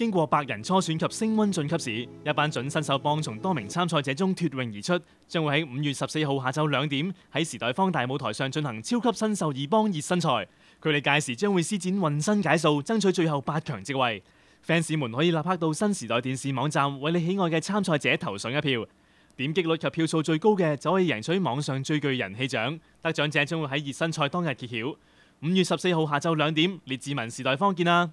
经过百人初选及升温晋级时，一班准新手帮从多名参赛者中脱颖而出，将会喺五月十四号下昼两点喺时代方大舞台上进行超级新秀二帮热身赛。佢哋届时将会施展浑身解数，争取最后八强席位。fans 们可以立刻到新时代电视网站为你喜爱嘅参赛者投上一票。点击率及票数最高嘅就可以赢取网上最具人气奖。得奖者将会喺热身赛当日揭晓。五月十四号下昼两点，列志文时代方见啦！